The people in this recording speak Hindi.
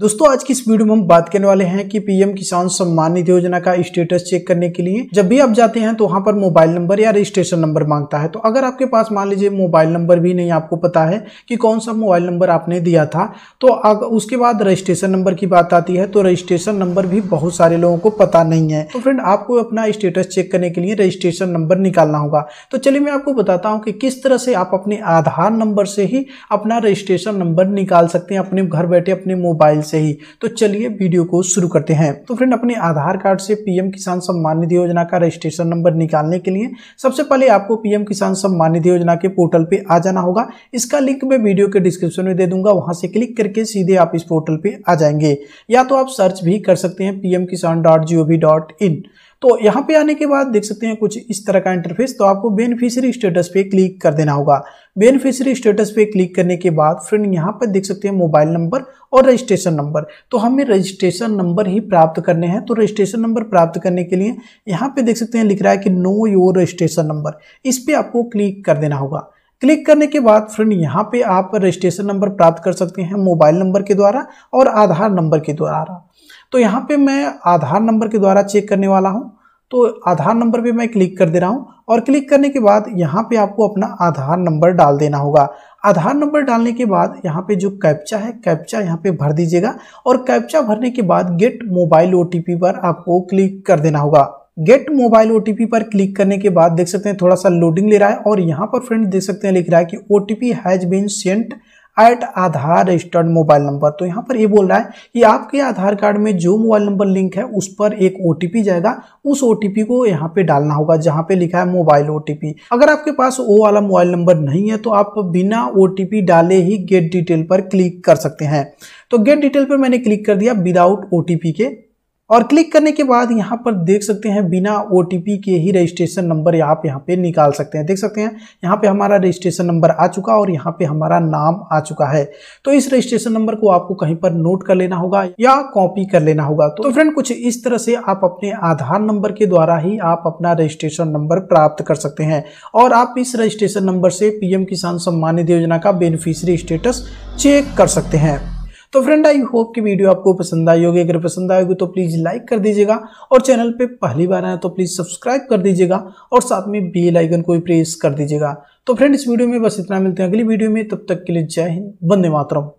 दोस्तों आज की इस वीडियो में हम बात करने वाले हैं कि पीएम किसान सम्मान निधि योजना का स्टेटस चेक करने के लिए जब भी आप जाते हैं तो वहां पर मोबाइल नंबर या रजिस्ट्रेशन नंबर मांगता है तो अगर आपके पास मान लीजिए मोबाइल नंबर भी नहीं आपको पता है कि कौन सा मोबाइल नंबर आपने दिया था तो उसके बाद रजिस्ट्रेशन नंबर की बात आती है तो रजिस्ट्रेशन नंबर भी बहुत सारे लोगों को पता नहीं है तो फ्रेंड आपको अपना स्टेटस चेक करने के लिए रजिस्ट्रेशन नंबर निकालना होगा तो चलिए मैं आपको बताता हूँ कि किस तरह से आप अपने आधार नंबर से ही अपना रजिस्ट्रेशन नंबर निकाल सकते हैं अपने घर बैठे अपने मोबाइल से ही तो चलिए वीडियो को शुरू करते हैं तो फ्रेंड अपने आधार कार्ड से पीएम किसान सम्मान निधि योजना का रजिस्ट्रेशन नंबर निकालने के लिए सबसे पहले आपको पीएम किसान सम्मान निधि योजना के पोर्टल पे आ जाना होगा इसका लिंक मैं वीडियो के डिस्क्रिप्शन में दे दूंगा वहां से क्लिक करके सीधे आप इस पोर्टल पे आ जाएंगे या तो आप सर्च भी कर सकते हैं पीएम तो यहाँ पे आने के बाद देख सकते हैं कुछ इस तरह का इंटरफेस तो आपको बेनिफिशियरी स्टेटस पे क्लिक कर देना होगा बेनिफिशियरी स्टेटस पे क्लिक करने के बाद फ्रेंड यहाँ पर देख सकते हैं मोबाइल नंबर और रजिस्ट्रेशन नंबर तो हमें रजिस्ट्रेशन नंबर ही प्राप्त करने हैं तो रजिस्ट्रेशन नंबर प्राप्त करने के लिए यहाँ पे देख सकते हैं लिख रहा है कि नो योर रजिस्ट्रेशन नंबर इस पर आपको क्लिक कर देना होगा क्लिक करने के बाद फ्रेंड यहाँ पे आप रजिस्ट्रेशन नंबर प्राप्त कर सकते हैं मोबाइल नंबर के द्वारा और आधार नंबर के द्वारा तो यहाँ पे मैं आधार नंबर के द्वारा चेक करने वाला हूँ तो आधार नंबर पे मैं क्लिक कर दे रहा हूँ और क्लिक करने के बाद यहाँ पे आपको अपना आधार नंबर डाल देना होगा आधार नंबर डालने के बाद यहाँ पे जो कैप्चा है कैप्चा यहाँ पे भर दीजिएगा और कैप्चा भरने के बाद गेट मोबाइल ओ पर आपको क्लिक कर देना होगा गेट मोबाइल ओ पर क्लिक करने के बाद देख सकते हैं थोड़ा सा लोडिंग ले रहा है और यहाँ पर फ्रेंड देख सकते हैं लिख रहा है कि O T P has been sent at Aadhaar registered mobile number तो यहाँ पर ये बोल रहा है कि आपके आधार कार्ड में जो मोबाइल नंबर लिंक है उस पर एक ओ जाएगा उस ओ को यहाँ पे डालना होगा जहाँ पे लिखा है मोबाइल ओ अगर आपके पास वो वाला मोबाइल नंबर नहीं है तो आप बिना ओ डाले ही गेट डिटेल पर क्लिक कर सकते हैं तो गेट डिटेल पर मैंने क्लिक कर दिया विदाउट ओ के और क्लिक करने के बाद यहाँ पर देख सकते हैं बिना ओ के ही रजिस्ट्रेशन नंबर आप यहाँ पे निकाल सकते हैं देख सकते हैं यहाँ पे हमारा रजिस्ट्रेशन नंबर आ चुका और यहाँ पे हमारा नाम आ चुका है तो इस रजिस्ट्रेशन नंबर को आपको कहीं पर नोट कर लेना होगा या कॉपी कर लेना होगा तो फ्रेंड कुछ इस तरह से आप अपने आधार नंबर के द्वारा ही आप अपना रजिस्ट्रेशन नंबर प्राप्त कर सकते हैं और आप इस रजिस्ट्रेशन नंबर से पीएम किसान सम्मान निधि योजना का बेनिफिशरी स्टेटस चेक कर सकते हैं तो फ्रेंड आई होप कि वीडियो आपको पसंद आई होगी अगर पसंद आएगी तो प्लीज़ लाइक कर दीजिएगा और चैनल पे पहली बार आए तो प्लीज़ सब्सक्राइब कर दीजिएगा और साथ में बेल आइकन को भी प्रेस कर दीजिएगा तो फ्रेंड इस वीडियो में बस इतना मिलते हैं अगली वीडियो में तब तक के लिए जय हिंद बंदे मातरम